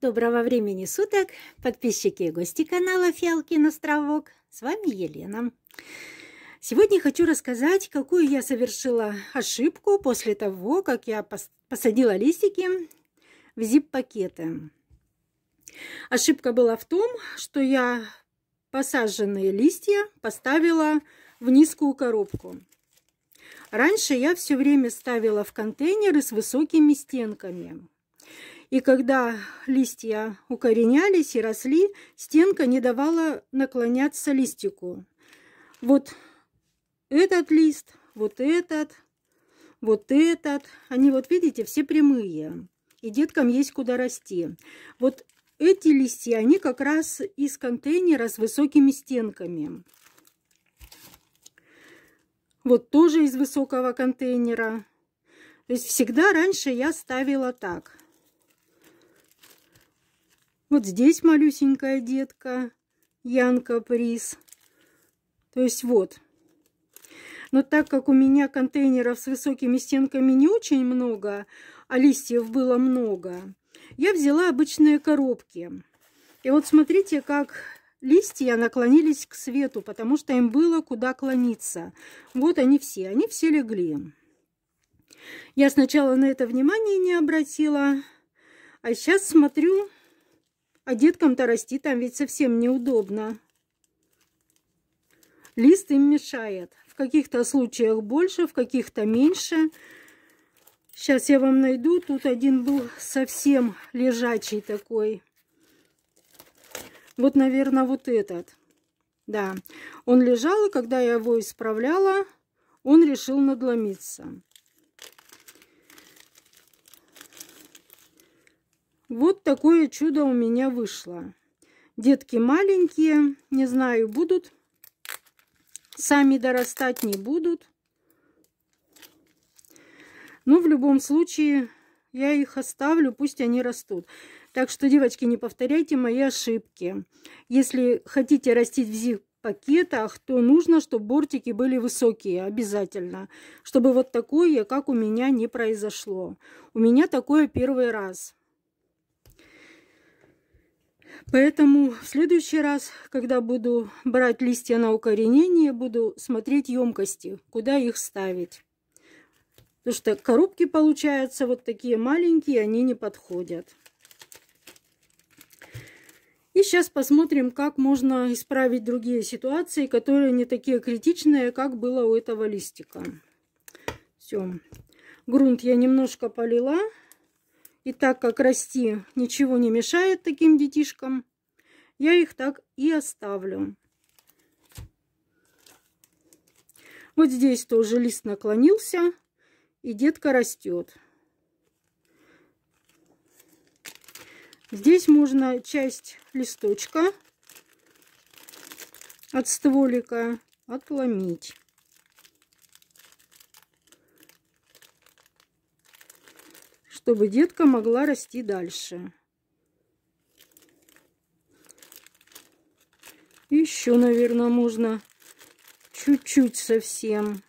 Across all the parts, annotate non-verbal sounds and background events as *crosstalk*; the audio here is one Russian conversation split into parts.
Доброго времени суток, подписчики и гости канала Фиалкин Островок. С вами Елена. Сегодня хочу рассказать, какую я совершила ошибку после того, как я посадила листики в зип-пакеты. Ошибка была в том, что я посаженные листья поставила в низкую коробку. Раньше я все время ставила в контейнеры с высокими стенками. И когда листья укоренялись и росли, стенка не давала наклоняться листику. Вот этот лист, вот этот, вот этот. Они вот, видите, все прямые. И деткам есть куда расти. Вот эти листья, они как раз из контейнера с высокими стенками. Вот тоже из высокого контейнера. То есть всегда раньше я ставила так. Вот здесь малюсенькая детка, Янка Приз. То есть вот. Но так как у меня контейнеров с высокими стенками не очень много, а листьев было много, я взяла обычные коробки. И вот смотрите, как листья наклонились к свету, потому что им было куда клониться. Вот они все, они все легли. Я сначала на это внимание не обратила, а сейчас смотрю, а деткам-то расти там ведь совсем неудобно. Лист им мешает. В каких-то случаях больше, в каких-то меньше. Сейчас я вам найду. Тут один был совсем лежачий такой. Вот, наверное, вот этот. Да, он лежал, и когда я его исправляла, он решил надломиться. Вот такое чудо у меня вышло. Детки маленькие, не знаю, будут. Сами дорастать не будут. Но ну, в любом случае я их оставлю, пусть они растут. Так что, девочки, не повторяйте мои ошибки. Если хотите растить в зип пакетах, то нужно, чтобы бортики были высокие обязательно, чтобы вот такое, как у меня, не произошло. У меня такое первый раз. Поэтому в следующий раз, когда буду брать листья на укоренение, буду смотреть емкости, куда их ставить. Потому что коробки получаются вот такие маленькие, они не подходят. И сейчас посмотрим, как можно исправить другие ситуации, которые не такие критичные, как было у этого листика. Все. Грунт я немножко полила. И так как расти ничего не мешает таким детишкам, я их так и оставлю. Вот здесь тоже лист наклонился, и детка растет. Здесь можно часть листочка от стволика отломить. чтобы детка могла расти дальше. Еще, наверное, можно чуть-чуть совсем.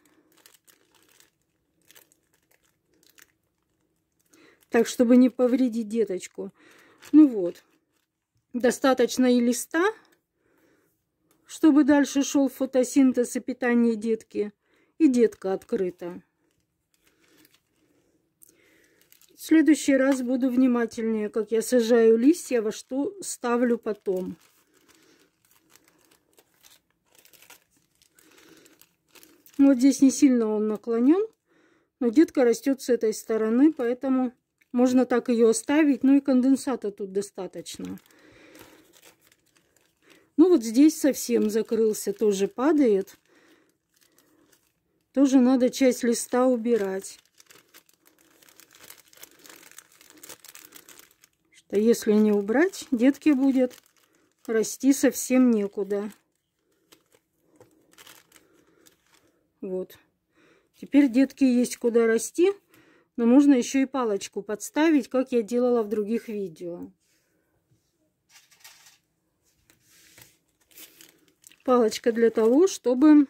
Так, чтобы не повредить деточку. Ну вот. Достаточно и листа, чтобы дальше шел фотосинтез и питание детки. И детка открыта. В следующий раз буду внимательнее, как я сажаю листья, во что ставлю потом. Вот здесь не сильно он наклонен, но детка растет с этой стороны, поэтому можно так ее оставить. Ну и конденсата тут достаточно. Ну вот здесь совсем закрылся, тоже падает. Тоже надо часть листа убирать. то если не убрать, детки будет расти совсем некуда. Вот. Теперь детки есть куда расти, но можно еще и палочку подставить, как я делала в других видео. Палочка для того, чтобы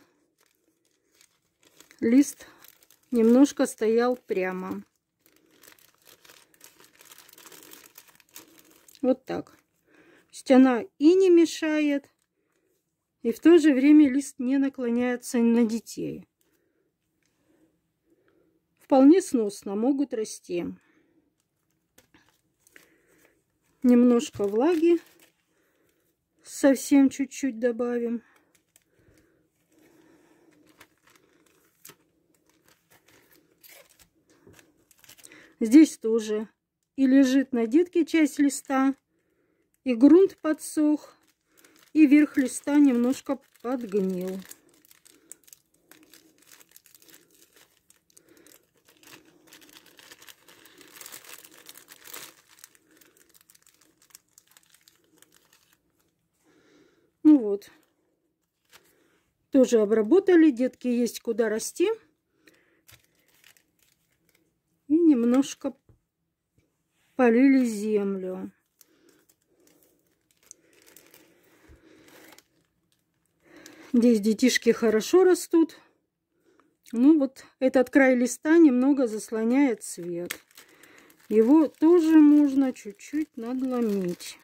лист немножко стоял прямо. Вот так. То есть она и не мешает, и в то же время лист не наклоняется на детей. Вполне сносно могут расти. Немножко влаги совсем чуть-чуть добавим. Здесь тоже и лежит на детке часть листа, и грунт подсох, и верх листа немножко подгнил. Ну вот, тоже обработали, детки есть куда расти. И немножко спалили землю. Здесь детишки хорошо растут. Ну вот этот край листа немного заслоняет свет. Его тоже можно чуть-чуть надломить.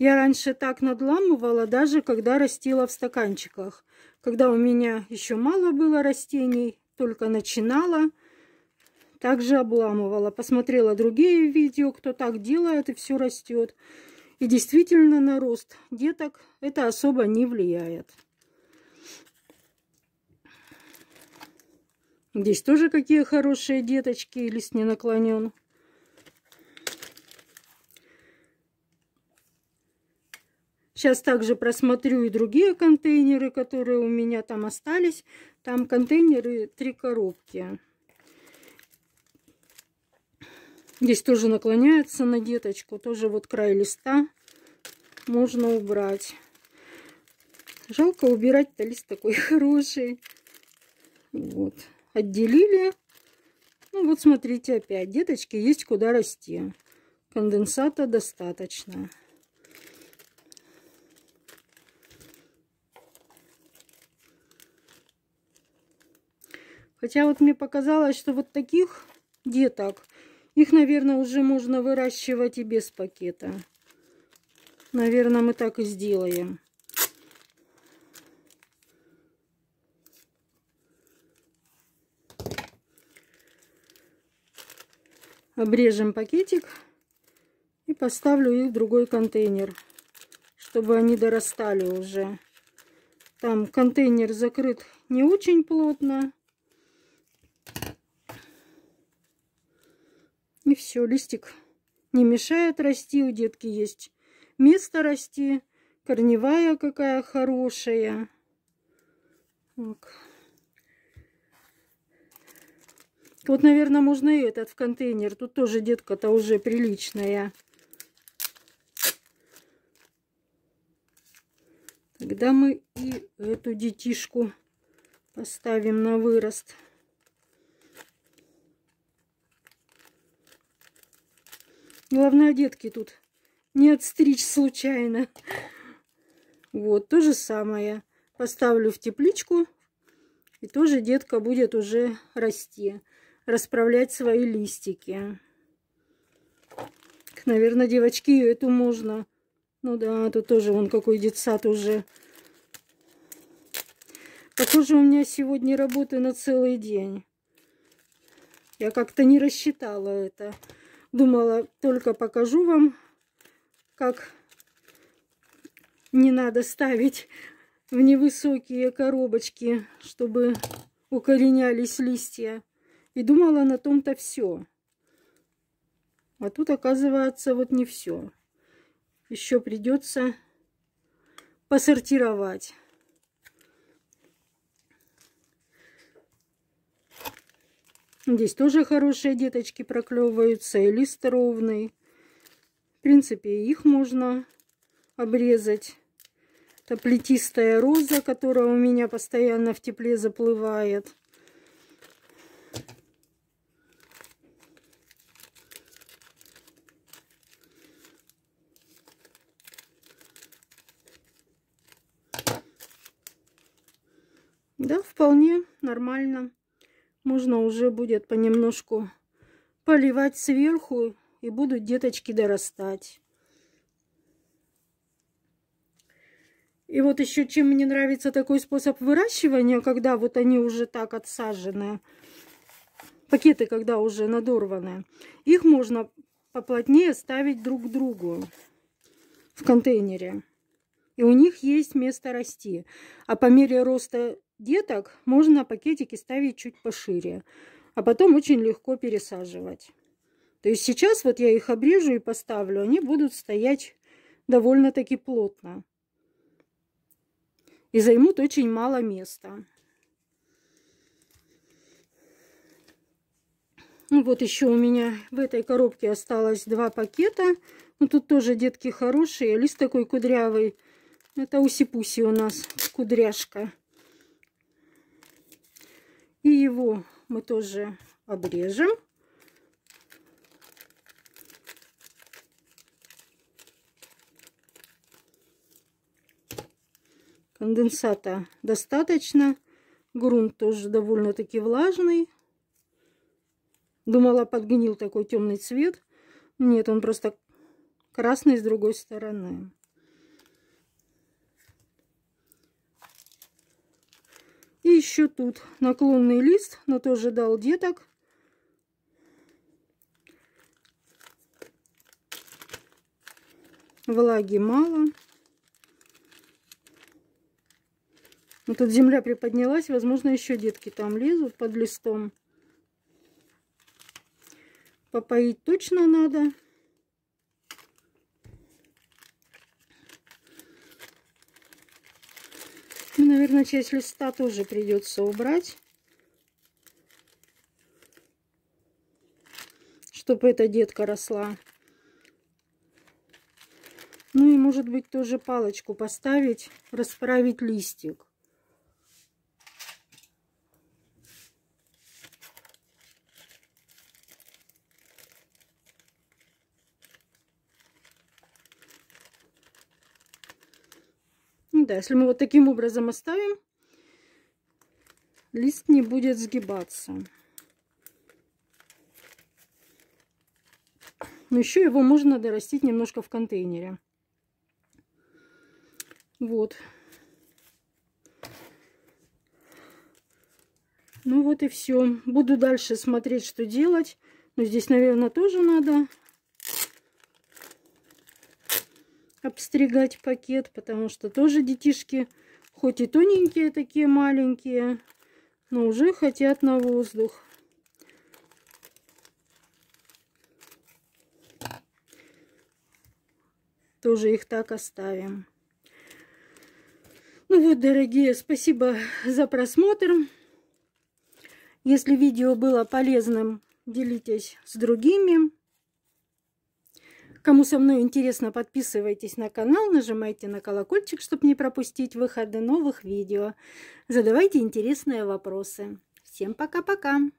Я раньше так надламывала, даже когда растила в стаканчиках. Когда у меня еще мало было растений, только начинала, также обламывала. Посмотрела другие видео, кто так делает, и все растет. И действительно на рост деток это особо не влияет. Здесь тоже какие хорошие деточки, лист не наклонен. Сейчас также просмотрю и другие контейнеры, которые у меня там остались. Там контейнеры, три коробки. Здесь тоже наклоняется на деточку. Тоже вот край листа можно убрать. Жалко убирать-то лист такой *laughs* хороший. Вот. Отделили. Ну вот смотрите опять. Деточки есть куда расти. Конденсата достаточно. Хотя вот мне показалось, что вот таких деток, их, наверное, уже можно выращивать и без пакета. Наверное, мы так и сделаем. Обрежем пакетик и поставлю их в другой контейнер, чтобы они дорастали уже. Там контейнер закрыт не очень плотно. И все, листик не мешает расти. У детки есть место расти. Корневая какая хорошая. Так. Вот, наверное, можно и этот в контейнер. Тут тоже детка-то уже приличная. Тогда мы и эту детишку поставим на вырост. Главное, детки тут не отстричь случайно. Вот, то же самое. Поставлю в тепличку, и тоже детка будет уже расти, расправлять свои листики. Наверное, девочки, эту можно. Ну да, тут тоже вон какой детсад уже. Похоже, у меня сегодня работы на целый день. Я как-то не рассчитала это. Думала, только покажу вам, как не надо ставить в невысокие коробочки, чтобы укоренялись листья. И думала, на том-то все. А тут, оказывается, вот не все. Еще придется посортировать. Здесь тоже хорошие деточки проклевываются, и лист ровный. В принципе, их можно обрезать. Это плетистая роза, которая у меня постоянно в тепле заплывает. Да, вполне нормально можно уже будет понемножку поливать сверху, и будут деточки дорастать. И вот еще чем мне нравится такой способ выращивания, когда вот они уже так отсажены, пакеты, когда уже надорваны, их можно поплотнее ставить друг к другу в контейнере. И у них есть место расти. А по мере роста деток можно пакетики ставить чуть пошире, а потом очень легко пересаживать. То есть сейчас вот я их обрежу и поставлю, они будут стоять довольно-таки плотно. И займут очень мало места. Ну вот еще у меня в этой коробке осталось два пакета. Ну тут тоже детки хорошие. Лист такой кудрявый. Это усипуси у нас кудряшка его мы тоже обрежем. Конденсата достаточно. Грунт тоже довольно-таки влажный. Думала, подгнил такой темный цвет. Нет, он просто красный с другой стороны. еще тут наклонный лист, но тоже дал деток. Влаги мало. Но ну, тут земля приподнялась, возможно, еще детки там лезут под листом. Попоить точно надо. наверное, часть листа тоже придется убрать, чтобы эта детка росла. Ну и, может быть, тоже палочку поставить, расправить листик. да, если мы вот таким образом оставим, лист не будет сгибаться. Но еще его можно дорастить немножко в контейнере. Вот. Ну вот и все. Буду дальше смотреть, что делать. Но здесь, наверное, тоже надо обстригать пакет, потому что тоже детишки, хоть и тоненькие такие маленькие, но уже хотят на воздух. Тоже их так оставим. Ну вот, дорогие, спасибо за просмотр. Если видео было полезным, делитесь с другими. Кому со мной интересно, подписывайтесь на канал, нажимайте на колокольчик, чтобы не пропустить выходы новых видео. Задавайте интересные вопросы. Всем пока-пока!